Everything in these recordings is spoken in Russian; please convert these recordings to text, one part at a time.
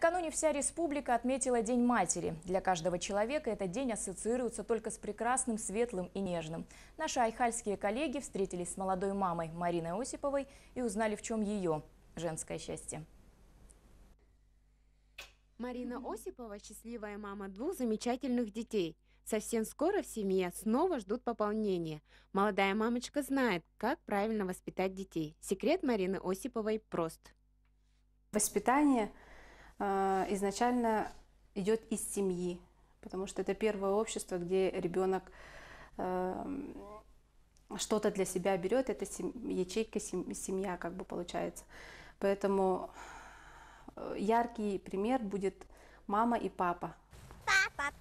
Накануне вся республика отметила День матери. Для каждого человека этот день ассоциируется только с прекрасным, светлым и нежным. Наши айхальские коллеги встретились с молодой мамой Мариной Осиповой и узнали, в чем ее женское счастье. Марина Осипова – счастливая мама двух замечательных детей. Совсем скоро в семье снова ждут пополнения. Молодая мамочка знает, как правильно воспитать детей. Секрет Марины Осиповой прост. Воспитание – а, изначально идет из семьи, потому что это первое общество, где ребенок эм, что-то для себя берет, это ячейка семья, как бы получается. Поэтому э, яркий пример будет мама и папа. Папа.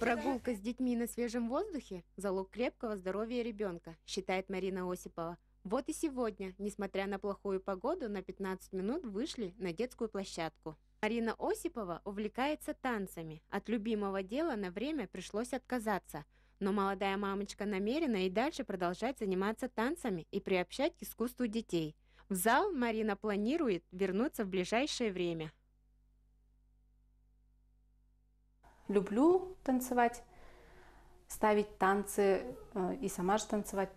Прогулка с детьми на свежем воздухе – залог крепкого здоровья ребенка, считает Марина Осипова. Вот и сегодня, несмотря на плохую погоду, на 15 минут вышли на детскую площадку. Марина Осипова увлекается танцами. От любимого дела на время пришлось отказаться. Но молодая мамочка намерена и дальше продолжать заниматься танцами и приобщать к искусству детей. В зал Марина планирует вернуться в ближайшее время. Люблю танцевать, ставить танцы э, и сама же танцевать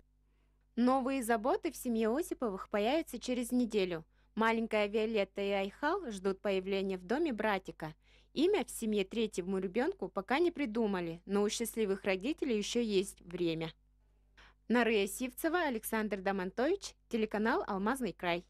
Новые заботы в семье Осиповых появятся через неделю. Маленькая Виолетта и Айхал ждут появления в доме братика. Имя в семье третьему ребенку пока не придумали, но у счастливых родителей еще есть время. Нарыя Сивцева, Александр Дамантович, телеканал «Алмазный край».